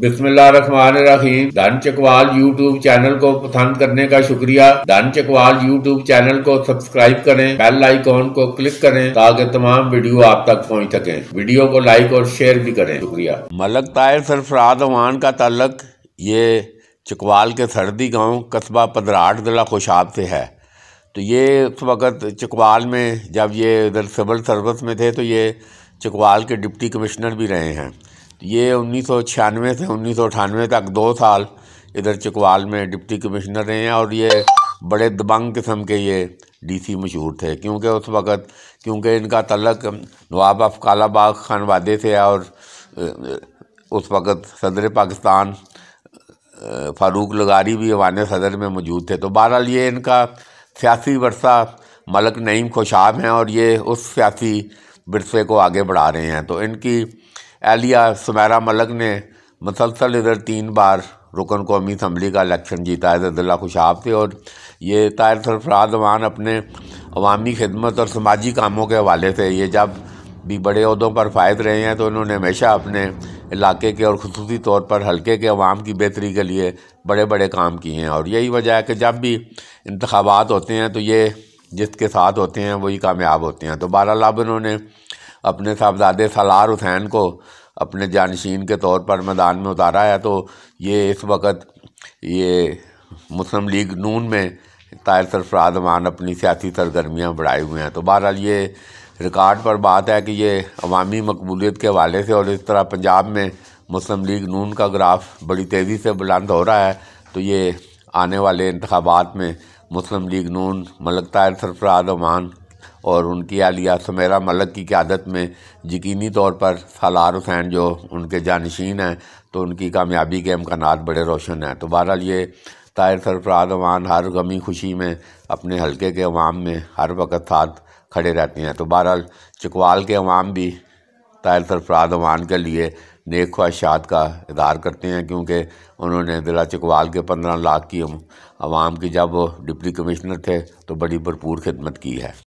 बिस्मिल्लाम धन Chakwal YouTube channel को पसंद करने का शुक्रिया धन चकवाल यूट्यूब चैनल को सब्सक्राइब करें बेल आइकॉन को क्लिक करें ताकि तमाम वीडियो आप तक पहुंच सके वीडियो को लाइक और शेयर भी करें शुक्रिया मलक तायर सरफराज अवान का तलक ये चकवाल के सर्दी गाँव कस्बा पदराट ज़िला खुशाब से है तो ये उस वक़्त चकवाल में जब ये इधर सिविल सर्विस में थे तो ये चकवाल के डिप्टी कमिश्नर भी रहे हैं ये उन्नीस से उन्नीस तक दो साल इधर चकवाल में डिप्टी कमिश्नर रहे हैं और ये बड़े दबंग किस्म के ये डीसी मशहूर थे क्योंकि उस वक़्त क्योंकि इनका तलक नवाब ऑफ कालाबाग वादे से और उस वक़्त सदर पाकिस्तान फारूक लगारी भी हवाने सदर में मौजूद थे तो बहरहाल ये इनका सियासी वर्षा मलक नईम खुशाब हैं और ये उस सियासी वरसे को आगे बढ़ा रहे हैं तो इनकी एलिया सुमैरा मलक ने मसलसल इधर तीन बार रुकन कौमी असम्बली का इलेक्शन जीता है दिल्ला खुशाब से और ये तायर सरफराज अवान अपने अवामी खिदमत और समाजी कामों के हवाले से ये जब भी बड़े अहदों पर फायद रहे हैं तो इन्होंने हमेशा अपने इलाके के और खसूसी तौर पर हल्के के अवाम की बेहतरी के लिए बड़े बड़े काम किए हैं और यही वजह है कि जब भी इंतबात होते हैं तो ये जिसके साथ होते हैं वही कामयाब होते हैं तो बहरहाल अब इन्होंने अपने साहबजादे सलार हुसैन को अपने जानशीन के तौर पर मैदान में उतारा है तो ये इस वक्त ये मुस्लिम लीग नून में तायर सरफराज अमान अपनी सियासी सरगर्मियाँ बढ़ाए हुए हैं तो बहरहाल ये रिकॉर्ड पर बात है कि ये अवामी मकबूलीत के हवाले से और इस तरह पंजाब में मुस्लिम लीग नून का ग्राफ बड़ी तेज़ी से बुलंद हो रहा है तो ये आने वाले इंतबात में मुस्लिम लीग नून मलक तायर सरफराज अमान और उनकी आलिया समेरा मलक की क्यादत में यकीनी तौर पर सालार हुसैन जो उनके जानशीन हैं तो उनकी कामयाबी के इम्कान बड़े रोशन हैं तो बहरहाल ये तायर सरफराज अवान हर गमी खुशी में अपने हलके के अवाम में हर वक्त साथ खड़े रहते हैं तो बहरहाल चकवाल के अवाम भी तायर सरफराज अवान के लिए नेक ख्वाहिशात का इजहार करते हैं क्योंकि उन्होंने ज़िला चकवाल के पंद्रह लाख की अवाम की जब वो डिप्टी कमिश्नर थे तो बड़ी भरपूर खिदमत की है